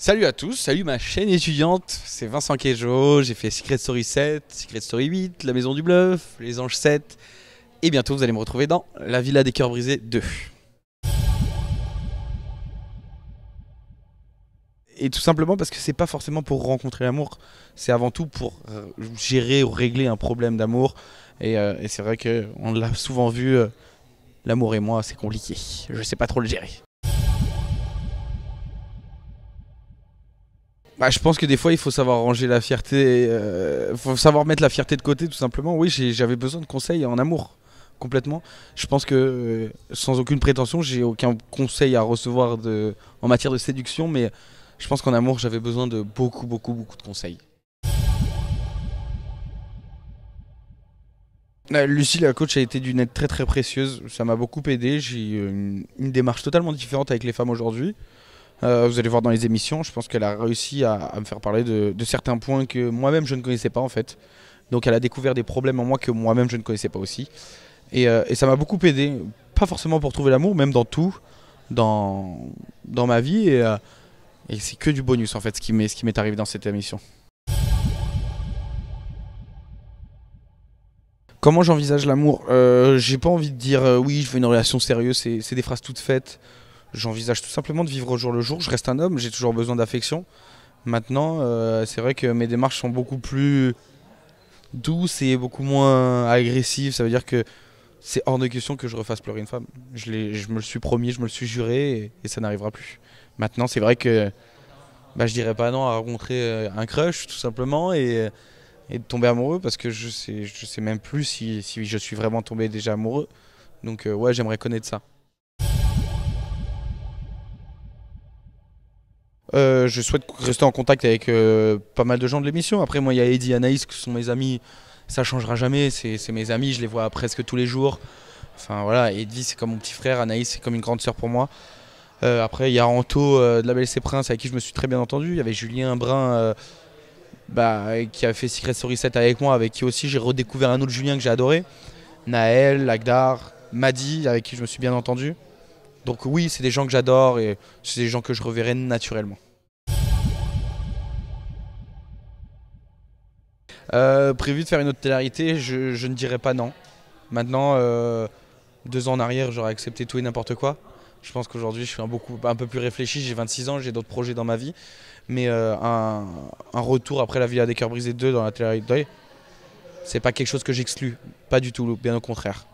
Salut à tous, salut ma chaîne étudiante, c'est Vincent Quejo, j'ai fait Secret Story 7, Secret Story 8, La Maison du Bluff, Les Anges 7, et bientôt vous allez me retrouver dans La Villa des Cœurs Brisés 2. Et tout simplement parce que c'est pas forcément pour rencontrer l'amour, c'est avant tout pour euh, gérer ou régler un problème d'amour, et, euh, c'est vrai qu'on l'a souvent vu, euh, l'amour et moi c'est compliqué, je sais pas trop le gérer. Bah, je pense que des fois, il faut savoir ranger la fierté, euh, faut savoir mettre la fierté de côté, tout simplement. Oui, j'avais besoin de conseils en amour, complètement. Je pense que, euh, sans aucune prétention, j'ai aucun conseil à recevoir de, en matière de séduction, mais je pense qu'en amour, j'avais besoin de beaucoup, beaucoup, beaucoup de conseils. Euh, Lucie, la coach, a été d'une aide très très précieuse. Ça m'a beaucoup aidé. J'ai eu une démarche totalement différente avec les femmes aujourd'hui. Euh, vous allez voir dans les émissions, je pense qu'elle a réussi à, me faire parler de, certains points que moi-même je ne connaissais pas en fait. Donc elle a découvert des problèmes en moi que moi-même je ne connaissais pas aussi. Et, euh, ça m'a beaucoup aidé, pas forcément pour trouver l'amour, même dans tout, dans, dans ma vie. Et, euh, et c'est que du bonus en fait ce qui m'est arrivé dans cette émission. Comment j'envisage l'amour J'ai pas envie de dire oui, je veux une relation sérieuse, c'est des phrases toutes faites. J'envisage tout simplement de vivre au jour le jour. Je reste un homme, j'ai toujours besoin d'affection. Maintenant, euh, c'est vrai que mes démarches sont beaucoup plus douces et beaucoup moins agressives. Ça veut dire que c'est hors de question que je refasse pleurer une femme. Je, je me le suis promis, je me le suis juré et, ça n'arrivera plus. Maintenant, c'est vrai que bah, je dirais pas non à rencontrer euh, un crush tout simplement et, de tomber amoureux parce que je sais, je sais même plus si, je suis vraiment tombé déjà amoureux. Donc, euh, ouais, j'aimerais connaître ça. Euh, je souhaite rester en contact avec euh, pas mal de gens de l'émission. Après, moi, il y a Eddie et Anaïs qui sont mes amis. Ça changera jamais. C'est mes amis. Je les vois presque tous les jours. Enfin, voilà. Eddie, c'est comme mon petit frère. Anaïs, c'est comme une grande sœur pour moi. Euh, après, il y a Anto de la Belle Prince avec qui je me suis très bien entendu. Il y avait Julien Brun bah, qui a fait Secret Story 7 avec moi, avec qui aussi j'ai redécouvert un autre Julien que j'ai adoré. Naël, Lagdar, Madi, avec qui je me suis bien entendu. Donc oui, c'est des gens que j'adore et c'est des gens que je reverrai naturellement. Euh, prévu de faire une autre télarité, je, ne dirais pas non. Maintenant, euh, deux ans en arrière, j'aurais accepté tout et n'importe quoi. Je pense qu'aujourd'hui, je suis un, peu plus réfléchi. J'ai 26 ans, j'ai d'autres projets dans ma vie. Mais euh, un, retour après la Villa des Cœurs Brisés 2 dans la télé c'est pas quelque chose que j'exclus. Pas du tout, bien au contraire.